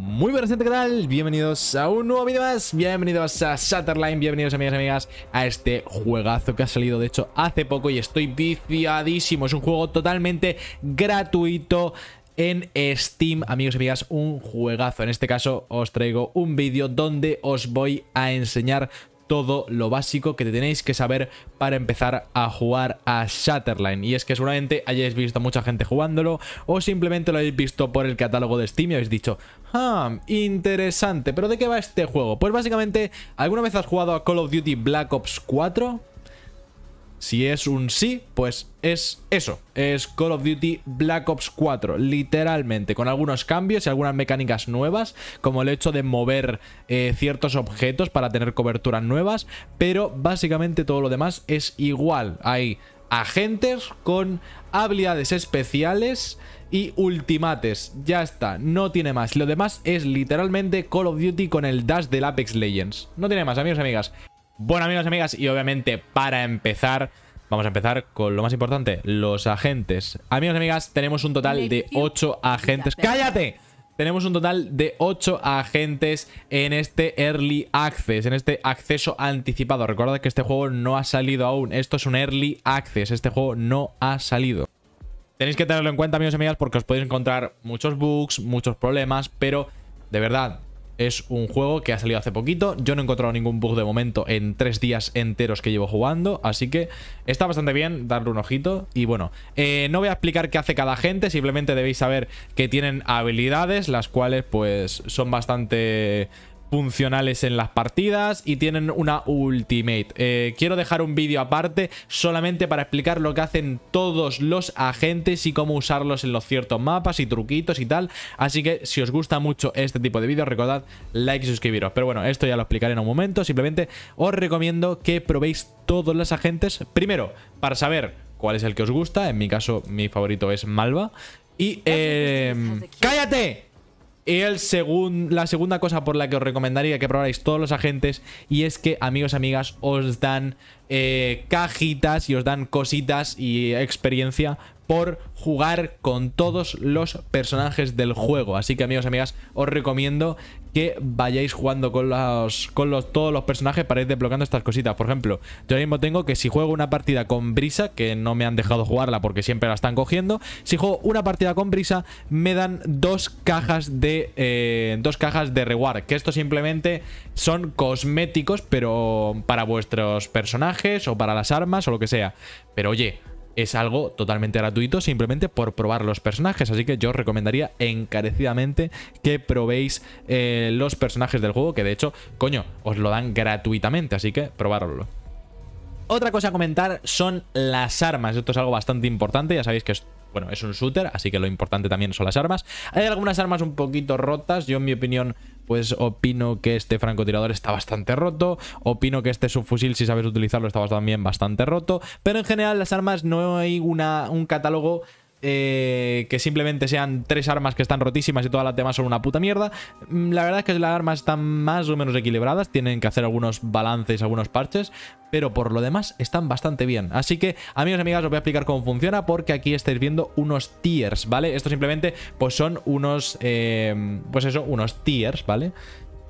Muy buenas gente, ¿qué Bienvenidos a un nuevo vídeo más, bienvenidos a Shatterline, bienvenidos amigas y amigas a este juegazo que ha salido de hecho hace poco y estoy viciadísimo, es un juego totalmente gratuito en Steam, amigos y amigas, un juegazo, en este caso os traigo un vídeo donde os voy a enseñar todo lo básico que tenéis que saber para empezar a jugar a Shatterline. Y es que seguramente hayáis visto mucha gente jugándolo o simplemente lo habéis visto por el catálogo de Steam y habéis dicho, ah, interesante, pero ¿de qué va este juego? Pues básicamente, ¿alguna vez has jugado a Call of Duty Black Ops 4? Si es un sí, pues es eso. Es Call of Duty Black Ops 4, literalmente, con algunos cambios y algunas mecánicas nuevas, como el hecho de mover eh, ciertos objetos para tener coberturas nuevas, pero básicamente todo lo demás es igual. Hay agentes con habilidades especiales y ultimates. Ya está, no tiene más. Lo demás es literalmente Call of Duty con el dash del Apex Legends. No tiene más, amigos y amigas. Bueno amigos y amigas, y obviamente para empezar, vamos a empezar con lo más importante, los agentes. Amigos y amigas, tenemos un total de 8 agentes. ¡Cállate! Tenemos un total de 8 agentes en este Early Access, en este acceso anticipado. Recordad que este juego no ha salido aún, esto es un Early Access, este juego no ha salido. Tenéis que tenerlo en cuenta amigos y amigas porque os podéis encontrar muchos bugs, muchos problemas, pero de verdad, es un juego que ha salido hace poquito. Yo no he encontrado ningún bug de momento en tres días enteros que llevo jugando. Así que está bastante bien darle un ojito. Y bueno, eh, no voy a explicar qué hace cada gente. Simplemente debéis saber que tienen habilidades, las cuales pues son bastante funcionales en las partidas y tienen una ultimate. Eh, quiero dejar un vídeo aparte solamente para explicar lo que hacen todos los agentes y cómo usarlos en los ciertos mapas y truquitos y tal. Así que si os gusta mucho este tipo de vídeos, recordad like y suscribiros. Pero bueno, esto ya lo explicaré en un momento. Simplemente os recomiendo que probéis todos los agentes. Primero, para saber cuál es el que os gusta. En mi caso, mi favorito es Malva. Y... Em, ¡Cállate! el la segunda cosa por la que os recomendaría que probáis todos los agentes y es que, amigos, amigas, os dan eh, cajitas y os dan cositas y experiencia por jugar con todos los personajes del juego. Así que amigos y amigas, os recomiendo que vayáis jugando con, los, con los, todos los personajes para ir desbloqueando estas cositas. Por ejemplo, yo mismo tengo que si juego una partida con Brisa, que no me han dejado jugarla porque siempre la están cogiendo, si juego una partida con Brisa me dan dos cajas de eh, dos cajas de reward, que esto simplemente son cosméticos, pero para vuestros personajes o para las armas o lo que sea. Pero oye, es algo totalmente gratuito simplemente por probar los personajes. Así que yo os recomendaría encarecidamente que probéis eh, los personajes del juego, que de hecho, coño, os lo dan gratuitamente, así que probároslo. Otra cosa a comentar son las armas. Esto es algo bastante importante. Ya sabéis que bueno, es un shooter, así que lo importante también son las armas. Hay algunas armas un poquito rotas. Yo, en mi opinión, pues opino que este francotirador está bastante roto. Opino que este subfusil, si sabes utilizarlo, está también bastante roto. Pero en general, las armas no hay una, un catálogo eh, que simplemente sean tres armas que están rotísimas y todas las demás son una puta mierda. Mm, la verdad es que las armas están más o menos equilibradas, tienen que hacer algunos balances, algunos parches, pero por lo demás están bastante bien. Así que, amigos y amigas, os voy a explicar cómo funciona porque aquí estáis viendo unos tiers, ¿vale? Esto simplemente pues son unos, eh, pues eso, unos tiers, ¿vale?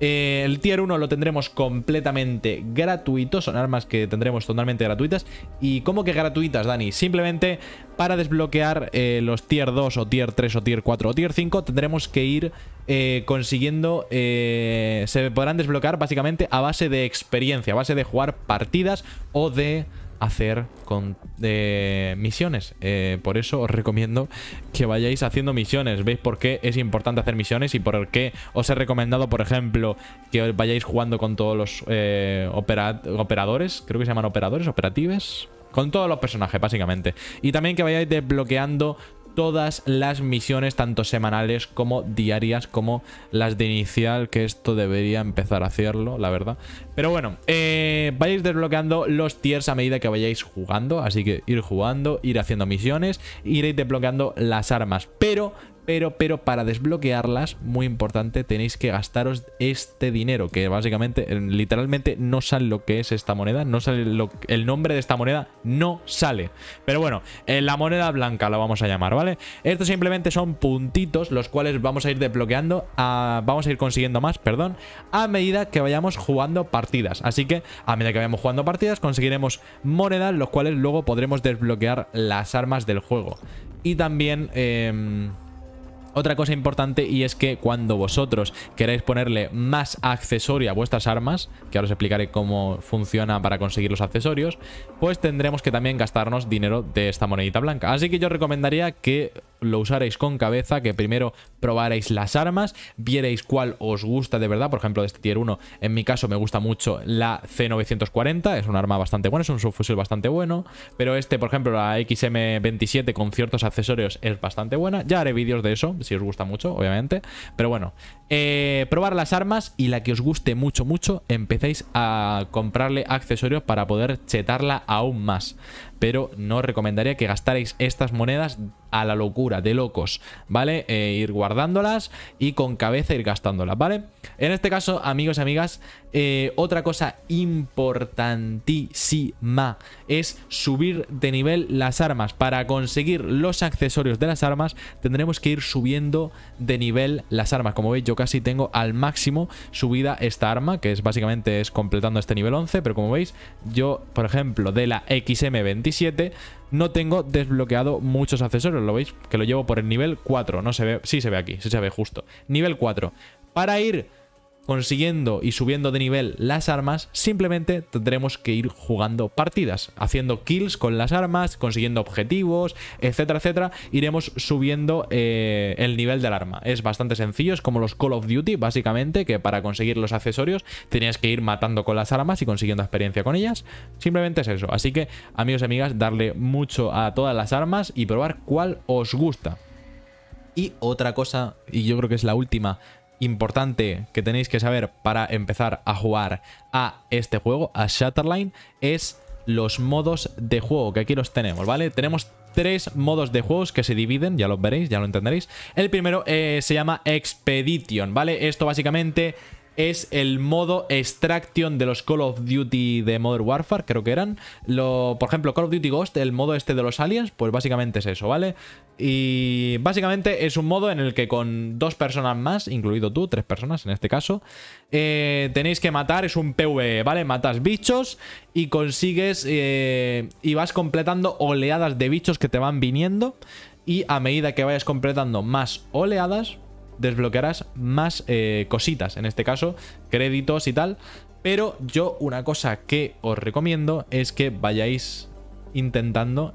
Eh, el tier 1 lo tendremos completamente gratuito, son armas que tendremos totalmente gratuitas. ¿Y cómo que gratuitas, Dani? Simplemente para desbloquear eh, los tier 2 o tier 3 o tier 4 o tier 5 tendremos que ir eh, consiguiendo... se podrán desbloquear básicamente a base de experiencia, a base de jugar partidas o de hacer con eh, misiones. Eh, por eso os recomiendo que vayáis haciendo misiones. ¿Veis por qué es importante hacer misiones y por qué os he recomendado, por ejemplo, que vayáis jugando con todos los eh, operadores? Creo que se llaman operadores, operatives. Con todos los personajes, básicamente. Y también que vayáis desbloqueando todas las misiones, tanto semanales como diarias, como las de inicial, que esto debería empezar a hacerlo, la verdad. Pero bueno, vayáis eh, vais desbloqueando los tiers a medida que vayáis jugando, así que ir jugando, ir haciendo misiones, iréis desbloqueando las armas, pero pero, pero para desbloquearlas, muy importante, tenéis que gastaros este dinero, que básicamente, literalmente, no sale lo que es esta moneda, no sale el nombre de esta moneda, no sale. Pero bueno, eh, la moneda blanca la vamos a llamar, ¿vale? Estos simplemente son puntitos, los cuales vamos a ir desbloqueando, vamos a ir consiguiendo más, perdón, a medida que vayamos jugando partidas. Así que, a medida que vayamos jugando partidas, conseguiremos monedas, los cuales luego podremos desbloquear las armas del juego. Y también... Eh, otra cosa importante y es que cuando vosotros queráis ponerle más accesorio a vuestras armas, que ahora os explicaré cómo funciona para conseguir los accesorios, pues tendremos que también gastarnos dinero de esta monedita blanca. Así que yo recomendaría que lo usaréis con cabeza, que primero probaréis las armas, vierais cuál os gusta de verdad. Por ejemplo, de este tier 1, en mi caso me gusta mucho la C940, es un arma bastante buena, es un subfusil bastante bueno. Pero este, por ejemplo, la XM27 con ciertos accesorios es bastante buena. Ya haré vídeos de eso, si os gusta mucho, obviamente. Pero bueno, eh, probar las armas y la que os guste mucho, mucho, empecéis a comprarle accesorios para poder chetarla aún más pero no recomendaría que gastarais estas monedas a la locura, de locos, ¿vale? Eh, ir guardándolas y con cabeza ir gastándolas, ¿vale? En este caso, amigos y amigas, eh, otra cosa importantísima es subir de nivel las armas. Para conseguir los accesorios de las armas tendremos que ir subiendo de nivel las armas. Como veis yo casi tengo al máximo subida esta arma, que es básicamente es completando este nivel 11, pero como veis yo, por ejemplo, de la XM27 no tengo desbloqueado muchos accesorios, ¿lo veis? Que lo llevo por el nivel 4, no se ve, sí se ve aquí, sí se ve justo. Nivel 4. Para ir consiguiendo y subiendo de nivel las armas, simplemente tendremos que ir jugando partidas, haciendo kills con las armas, consiguiendo objetivos, etcétera, etcétera. Iremos subiendo eh, el nivel del arma. Es bastante sencillo, es como los Call of Duty, básicamente, que para conseguir los accesorios tenías que ir matando con las armas y consiguiendo experiencia con ellas. Simplemente es eso. Así que, amigos y amigas, darle mucho a todas las armas y probar cuál os gusta. Y otra cosa, y yo creo que es la última importante que tenéis que saber para empezar a jugar a este juego, a Shatterline, es los modos de juego, que aquí los tenemos, ¿vale? Tenemos tres modos de juegos que se dividen, ya los veréis, ya lo entenderéis. El primero eh, se llama Expedition, ¿vale? Esto básicamente es el modo extraction de los Call of Duty de Modern Warfare, creo que eran. Lo, por ejemplo, Call of Duty Ghost, el modo este de los aliens, pues básicamente es eso, ¿vale? Y básicamente es un modo en el que con dos personas más, incluido tú, tres personas en este caso, eh, tenéis que matar, es un PvE, ¿vale? Matas bichos y consigues eh, y vas completando oleadas de bichos que te van viniendo. Y a medida que vayas completando más oleadas, desbloquearás más eh, cositas, en este caso créditos y tal. Pero yo una cosa que os recomiendo es que vayáis intentando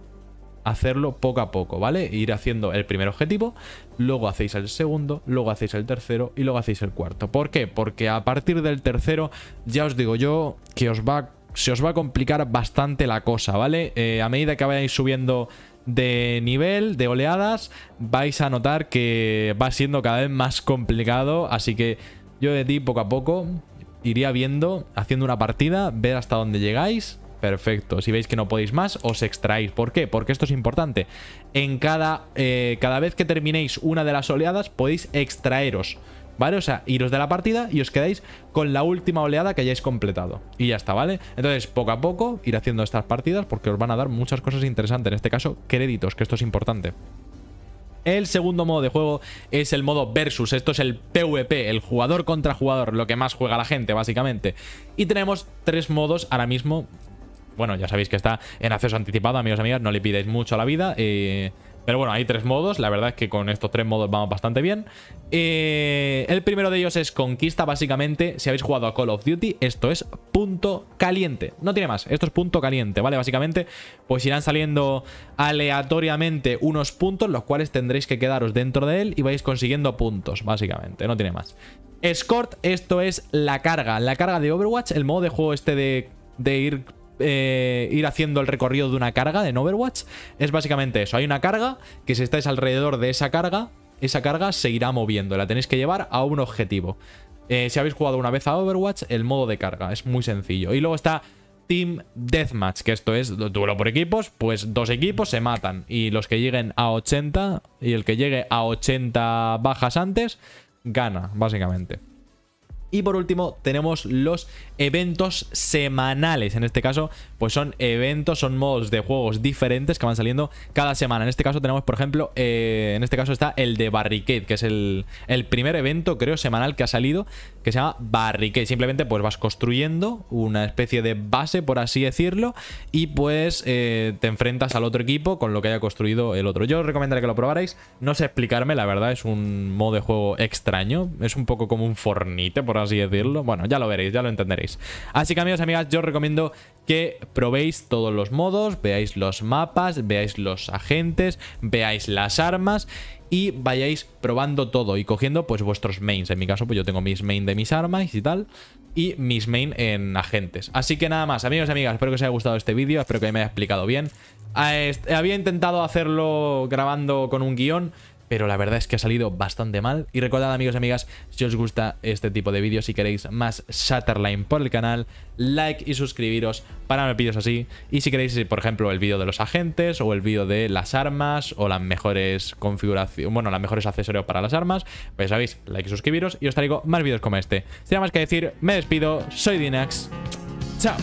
hacerlo poco a poco, ¿vale? Ir haciendo el primer objetivo, luego hacéis el segundo, luego hacéis el tercero y luego hacéis el cuarto. ¿Por qué? Porque a partir del tercero, ya os digo yo, que os va, se os va a complicar bastante la cosa, ¿vale? Eh, a medida que vayáis subiendo de nivel, de oleadas, vais a notar que va siendo cada vez más complicado, así que yo de ti poco a poco iría viendo, haciendo una partida, ver hasta dónde llegáis. Perfecto, si veis que no podéis más, os extraéis. ¿Por qué? Porque esto es importante. En cada, eh, cada vez que terminéis una de las oleadas podéis extraeros. ¿vale? O sea, iros de la partida y os quedáis con la última oleada que hayáis completado. Y ya está, ¿vale? Entonces, poco a poco, ir haciendo estas partidas porque os van a dar muchas cosas interesantes. En este caso, créditos, que esto es importante. El segundo modo de juego es el modo versus, esto es el PvP, el jugador contra jugador, lo que más juega la gente básicamente. Y tenemos tres modos ahora mismo, bueno, ya sabéis que está en acceso anticipado, amigos y amigas, no le pidáis mucho a la vida. Eh, pero bueno, hay tres modos. La verdad es que con estos tres modos vamos bastante bien. Eh, el primero de ellos es conquista, básicamente. Si habéis jugado a Call of Duty, esto es punto caliente. No tiene más. Esto es punto caliente, ¿vale? Básicamente, pues irán saliendo aleatoriamente unos puntos, los cuales tendréis que quedaros dentro de él y vais consiguiendo puntos, básicamente. No tiene más. Escort, esto es la carga. La carga de Overwatch, el modo de juego este de, de ir eh, ir haciendo el recorrido de una carga en Overwatch es básicamente eso. Hay una carga que si estáis alrededor de esa carga, esa carga se irá moviendo. La tenéis que llevar a un objetivo. Eh, si habéis jugado una vez a Overwatch, el modo de carga es muy sencillo. Y luego está Team Deathmatch, que esto es duelo por equipos, pues dos equipos se matan y los que lleguen a 80 y el que llegue a 80 bajas antes, gana, básicamente. Y por último tenemos los eventos semanales. En este caso, pues son eventos, son modos de juegos diferentes que van saliendo cada semana. En este caso tenemos, por ejemplo, eh, en este caso está el de Barricade, que es el, primer evento, creo, semanal que ha salido, que se llama Barricade. Simplemente pues vas construyendo una especie de base, por así decirlo, y pues eh, te enfrentas al otro equipo con lo que haya construido el otro. Yo os recomendaré que lo probarais. No sé explicarme, la verdad, es un modo de juego extraño. Es un poco como un fornite, por así decirlo. Bueno, ya lo veréis, ya lo entenderéis. Así que amigos y amigas, yo recomiendo que probéis todos los modos, veáis los mapas, veáis los agentes, veáis las armas y vayáis probando todo y cogiendo pues vuestros mains. En mi caso pues yo tengo mis main de mis armas y tal y mis main en agentes. Así que nada más, amigos y amigas, espero que os haya gustado este vídeo, espero que me haya explicado bien. Eh, había intentado hacerlo grabando con un guión, pero la verdad es que ha salido bastante mal. Y recordad amigos y amigas, si os gusta este tipo de vídeos, si queréis más Shatterline por el canal, like y suscribiros para ver vídeos así. Y si queréis, por ejemplo, el vídeo de los agentes o el vídeo de las armas o las mejores configuraciones, bueno, las mejores accesorios para las armas, pues sabéis, like y suscribiros y os traigo más vídeos como este. Sin nada más que decir, me despido, soy Dinax, chao.